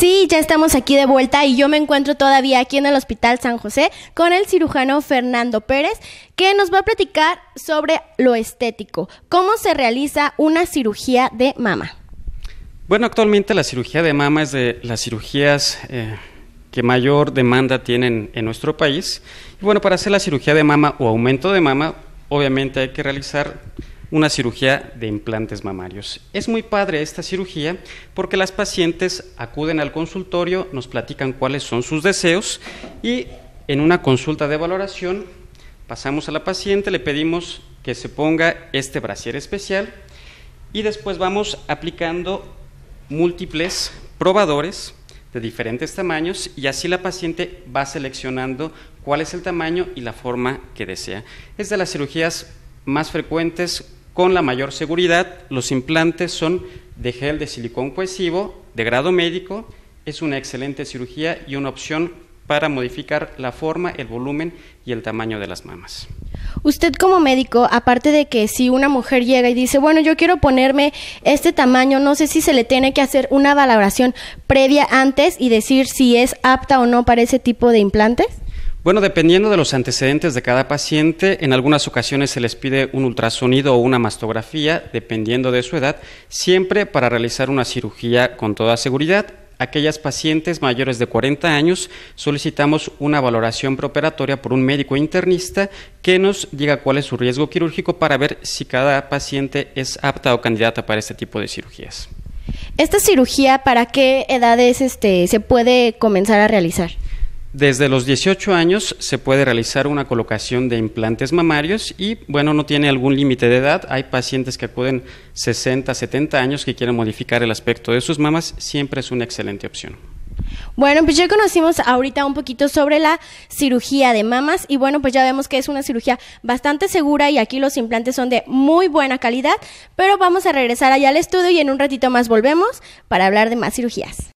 Sí, ya estamos aquí de vuelta y yo me encuentro todavía aquí en el Hospital San José con el cirujano Fernando Pérez, que nos va a platicar sobre lo estético, cómo se realiza una cirugía de mama. Bueno, actualmente la cirugía de mama es de las cirugías eh, que mayor demanda tienen en nuestro país. Y bueno, para hacer la cirugía de mama o aumento de mama, obviamente hay que realizar una cirugía de implantes mamarios. Es muy padre esta cirugía porque las pacientes acuden al consultorio, nos platican cuáles son sus deseos y en una consulta de valoración pasamos a la paciente, le pedimos que se ponga este brasier especial y después vamos aplicando múltiples probadores de diferentes tamaños y así la paciente va seleccionando cuál es el tamaño y la forma que desea. Es de las cirugías más frecuentes con la mayor seguridad, los implantes son de gel de silicón cohesivo de grado médico. Es una excelente cirugía y una opción para modificar la forma, el volumen y el tamaño de las mamas. Usted como médico, aparte de que si una mujer llega y dice, bueno, yo quiero ponerme este tamaño, no sé si se le tiene que hacer una valoración previa antes y decir si es apta o no para ese tipo de implantes. Bueno, dependiendo de los antecedentes de cada paciente, en algunas ocasiones se les pide un ultrasonido o una mastografía, dependiendo de su edad, siempre para realizar una cirugía con toda seguridad. Aquellas pacientes mayores de 40 años solicitamos una valoración preoperatoria por un médico internista que nos diga cuál es su riesgo quirúrgico para ver si cada paciente es apta o candidata para este tipo de cirugías. ¿Esta cirugía para qué edades este, se puede comenzar a realizar? Desde los 18 años se puede realizar una colocación de implantes mamarios y, bueno, no tiene algún límite de edad. Hay pacientes que acuden 60, 70 años que quieren modificar el aspecto de sus mamas. Siempre es una excelente opción. Bueno, pues ya conocimos ahorita un poquito sobre la cirugía de mamas y bueno, pues ya vemos que es una cirugía bastante segura y aquí los implantes son de muy buena calidad, pero vamos a regresar allá al estudio y en un ratito más volvemos para hablar de más cirugías.